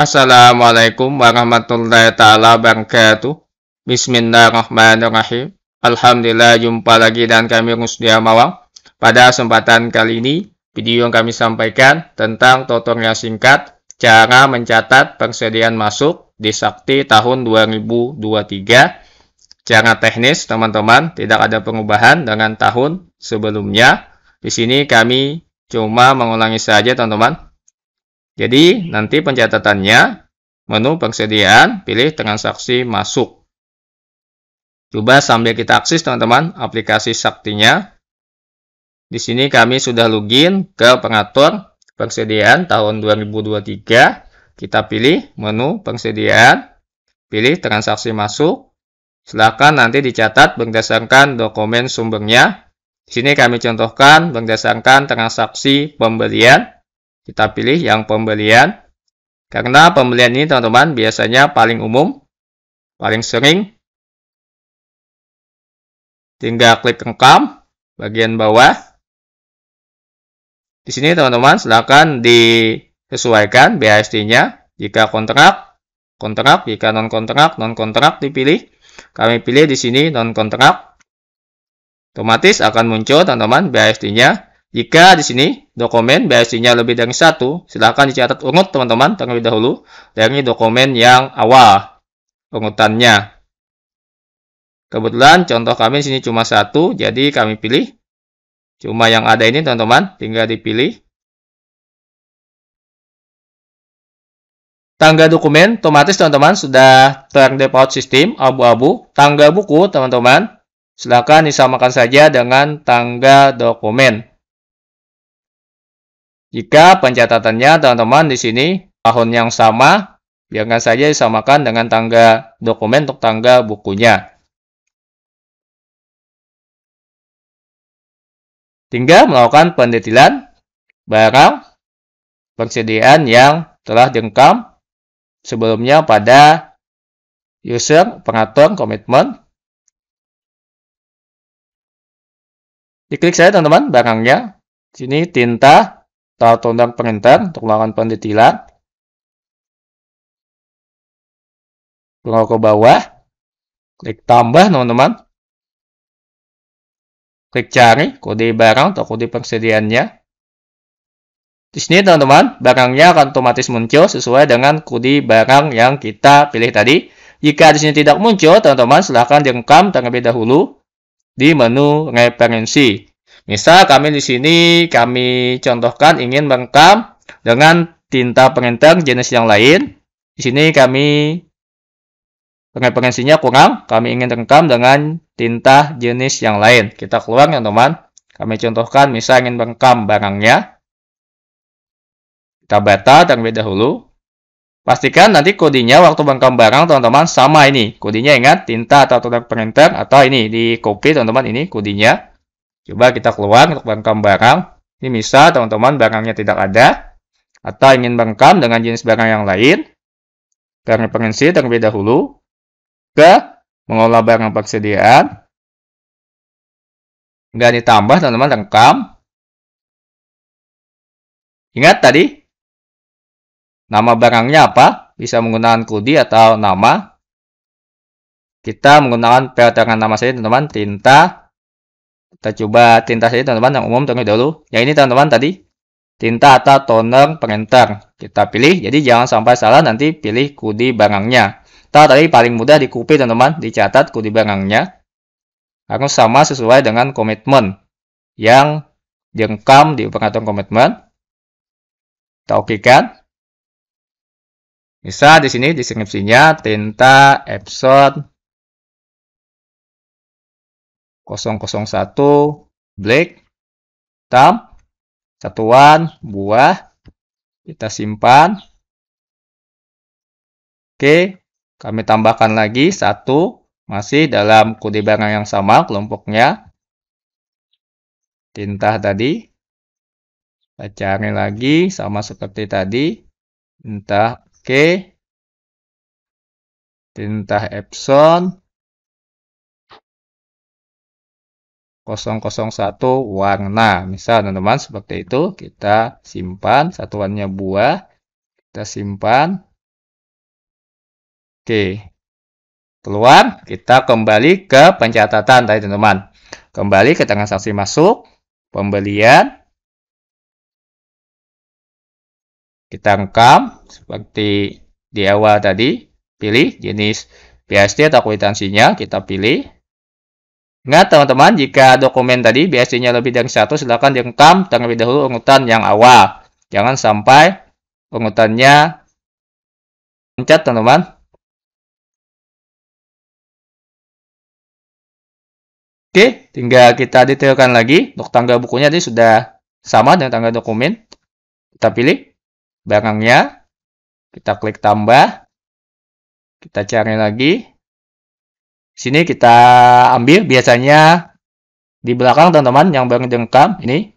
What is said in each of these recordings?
Assalamualaikum warahmatullahi taala wabarakatuh. Bismillahirrahmanirrahim. Alhamdulillah jumpa lagi dan kami Rusdia Mawang. Pada kesempatan kali ini, video yang kami sampaikan tentang tutorial singkat cara mencatat persediaan masuk di Sakti tahun 2023. Cara teknis, teman-teman, tidak ada pengubahan dengan tahun sebelumnya. Di sini kami cuma mengulangi saja, teman-teman jadi nanti pencatatannya menu pengsediaan, pilih transaksi masuk. Coba sambil kita akses teman-teman aplikasi Saktinya. Di sini kami sudah login ke pengatur persediaan tahun 2023. Kita pilih menu persediaan, pilih transaksi masuk. Silahkan nanti dicatat berdasarkan dokumen sumbernya. Di sini kami contohkan berdasarkan transaksi pembelian kita pilih yang pembelian. Karena pembelian ini teman-teman biasanya paling umum, paling sering. Tinggal klik rekam bagian bawah. Di sini teman-teman silakan disesuaikan BHST-nya. Jika kontrak, kontrak. Jika non kontrak, non kontrak dipilih. Kami pilih di sini non kontrak. Otomatis akan muncul teman-teman BHST-nya jika di sini dokumen BSI-nya lebih dari satu, silahkan dicatat urut teman-teman terlebih dahulu dari dokumen yang awal urutannya. Kebetulan contoh kami di sini cuma satu, jadi kami pilih cuma yang ada ini teman-teman, tinggal dipilih. Tangga dokumen, otomatis teman-teman sudah terdepot sistem abu-abu. Tangga buku, teman-teman, silahkan disamakan saja dengan tangga dokumen. Jika pencatatannya teman-teman di sini tahun yang sama, biarkan saja disamakan dengan tangga dokumen untuk tangga bukunya. Tinggal melakukan pendetilan barang persediaan yang telah dengkam sebelumnya pada user pengatur komitmen. Diklik saja teman-teman barangnya. Sini tinta atau undang pengintan untuk melakukan pendetilan. Kalau ke bawah. Klik tambah, teman-teman. Klik cari kode barang atau kode persediaannya. Di sini teman-teman, barangnya akan otomatis muncul sesuai dengan kode barang yang kita pilih tadi. Jika di sini tidak muncul, teman-teman silahkan direkam terlebih dahulu di menu referensi. Misal kami di sini kami contohkan ingin merekam dengan tinta printer jenis yang lain. Di sini kami referensinya kurang, kami ingin rekam dengan tinta jenis yang lain. Kita keluar ya teman. Kami contohkan misal ingin merekam barangnya. Kita beta terlebih dahulu. Pastikan nanti kodenya waktu merekam barang teman-teman sama ini. Kodenya ingat tinta atau tinta printer atau ini di copy teman-teman ini kodenya. Coba kita keluar untuk bengkam barang. Ini bisa teman-teman barangnya tidak ada. Atau ingin bengkam dengan jenis barang yang lain. Karena referensi terlebih dahulu. Ke mengolah barang persediaan. Dan ditambah teman-teman rekam. Ingat tadi nama barangnya apa? Bisa menggunakan kudi atau nama. Kita menggunakan peletangan nama saja teman-teman, tinta kita coba tinta saja teman-teman yang umum terlebih dahulu. Yang ini teman-teman tadi tinta atau toner printer. Kita pilih. Jadi jangan sampai salah nanti pilih kudi barangnya. Tahu tadi paling mudah di copy teman-teman, dicatat kudi barangnya. Harus sama sesuai dengan komitmen yang direkam di pengaturan komitmen. Kita kan Bisa di sini deskripsinya tinta, episode, 001 black hitam satuan buah kita simpan oke kami tambahkan lagi satu masih dalam kode barang yang sama kelompoknya tinta tadi kita cari lagi sama seperti tadi tinta oke tinta Epson 001 warna. Misal teman-teman seperti itu, kita simpan satuannya buah, kita simpan. Oke. Keluar, kita kembali ke pencatatan tadi teman-teman. Kembali ke tangan saksi masuk, pembelian. Kita rekam seperti di awal tadi, pilih jenis PST atau kwitansinya, kita pilih. Ingat teman-teman, jika dokumen tadi biasanya lebih dari satu, silakan direkam terlebih dahulu urutan yang awal. Jangan sampai urutannya loncat teman-teman. Oke, tinggal kita detailkan lagi. Untuk tangga bukunya ini sudah sama dengan tangga dokumen. Kita pilih barangnya. Kita klik tambah. Kita cari lagi sini kita ambil biasanya di belakang teman-teman yang dengkam ini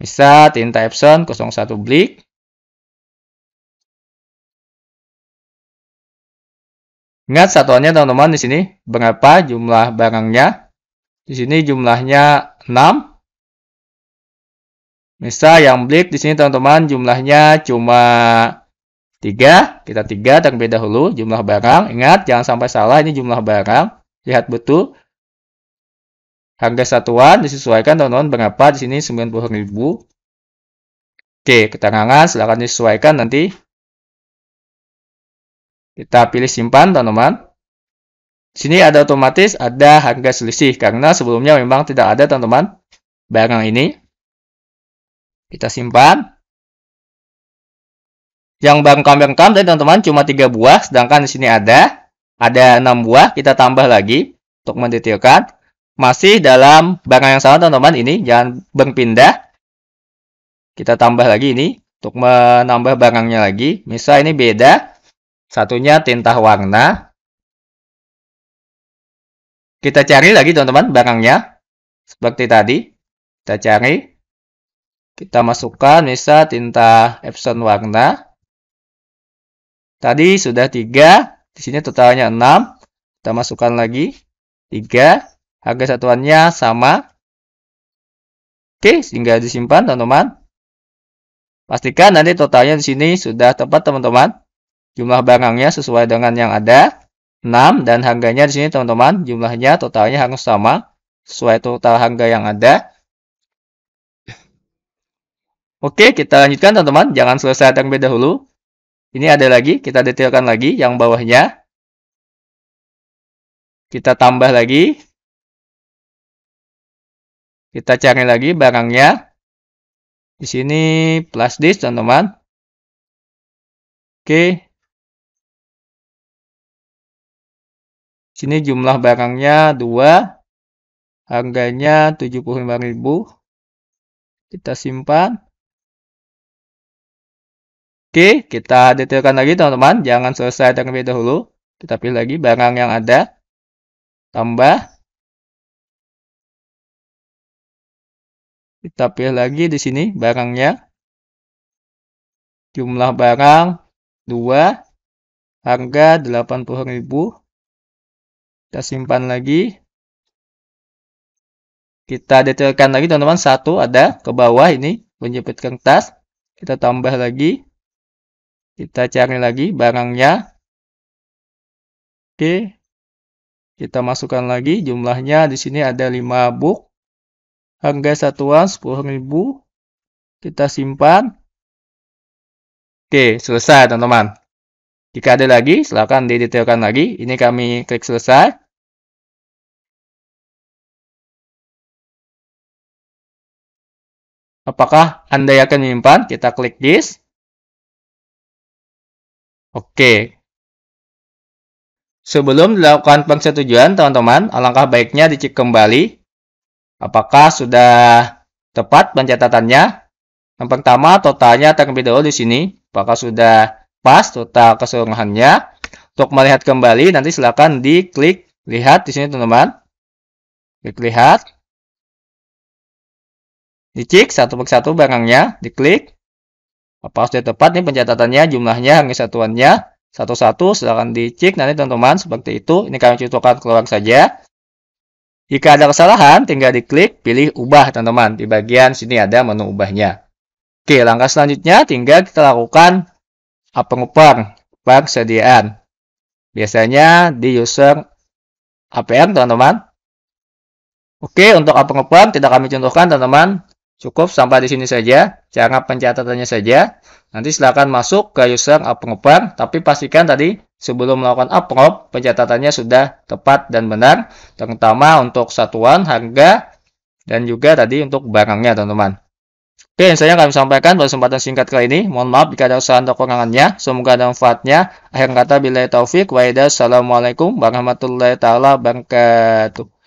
bisa tinta Epson 01 blik Ingat satuannya teman-teman di sini berapa jumlah barangnya. Di sini jumlahnya 6. bisa yang blik di sini teman-teman jumlahnya cuma tiga. Kita 3 terlebih dahulu jumlah barang. Ingat jangan sampai salah ini jumlah barang. Lihat betul. Harga satuan disesuaikan teman-teman berapa di sini 90.000. Oke, keterangan silahkan disesuaikan nanti. Kita pilih simpan teman-teman. Sini ada otomatis ada harga selisih karena sebelumnya memang tidak ada teman-teman barang ini. Kita simpan. Yang bangkam-bangkam tadi teman-teman cuma tiga buah sedangkan di sini ada ada 6 buah, kita tambah lagi untuk mendetailkan. Masih dalam barang yang sama teman-teman ini, jangan berpindah. Kita tambah lagi ini untuk menambah barangnya lagi. Misal ini beda, satunya tinta warna. Kita cari lagi teman-teman barangnya, seperti tadi. Kita cari, kita masukkan misal tinta epson warna. Tadi sudah tiga, di sini totalnya 6. Kita masukkan lagi. 3. Harga satuannya sama. Oke, sehingga disimpan teman-teman. Pastikan nanti totalnya di sini sudah tepat teman-teman. Jumlah barangnya sesuai dengan yang ada. 6 dan harganya di sini teman-teman jumlahnya totalnya harus sama sesuai total harga yang ada. Oke, kita lanjutkan teman-teman. Jangan selesai terlebih dahulu. Ini ada lagi, kita detailkan lagi yang bawahnya. Kita tambah lagi. Kita cari lagi barangnya. Di sini plus disk, teman-teman. Oke. Sini jumlah barangnya 2. Harganya 75.000. Kita simpan. Oke, kita detailkan lagi teman-teman. Jangan selesai terlebih dahulu. Kita pilih lagi barang yang ada. Tambah. Kita pilih lagi di sini barangnya. Jumlah barang 2. Harga 80.000. Kita simpan lagi. Kita detailkan lagi teman-teman. Satu ada ke bawah ini Menjepit kertas. Kita tambah lagi kita cari lagi barangnya. Oke. Kita masukkan lagi jumlahnya di sini ada 5 book. Harga satuan 10.000. Kita simpan. Oke, selesai teman-teman. Jika ada lagi, silakan didetailkan lagi. Ini kami klik selesai. Apakah Anda yakin menyimpan? Kita klik this. Oke. Sebelum dilakukan persetujuan, teman-teman, alangkah baiknya dicek kembali apakah sudah tepat pencatatannya. Yang pertama, totalnya terlebih dahulu di sini. Apakah sudah pas total keseluruhannya? Untuk melihat kembali, nanti silakan diklik lihat di sini, teman-teman. Klik lihat. Dicek satu persatu barangnya, diklik. Apa sudah tepat nih pencatatannya, jumlahnya, hingga satuannya. Satu-satu silahkan dicek nanti teman-teman seperti itu. Ini kami contohkan keluar saja. Jika ada kesalahan, tinggal diklik pilih ubah teman-teman. Di bagian sini ada menu ubahnya. Oke, langkah selanjutnya tinggal kita lakukan pengupang persediaan. Biasanya di user APM teman-teman. Oke, untuk pengupang tidak kami contohkan teman-teman Cukup sampai di sini saja, jangan pencatatannya saja. Nanti silakan masuk ke user upload, tapi pastikan tadi sebelum melakukan upload pencatatannya sudah tepat dan benar, terutama untuk satuan harga dan juga tadi untuk barangnya teman-teman. Oke, saya akan sampaikan pada kesempatan singkat kali ini. Mohon maaf jika ada kesalahan atau kekurangannya. Semoga ada manfaatnya. Akhir kata, bila taufik, wa'idah, Assalamualaikum warahmatullahi wabarakatuh.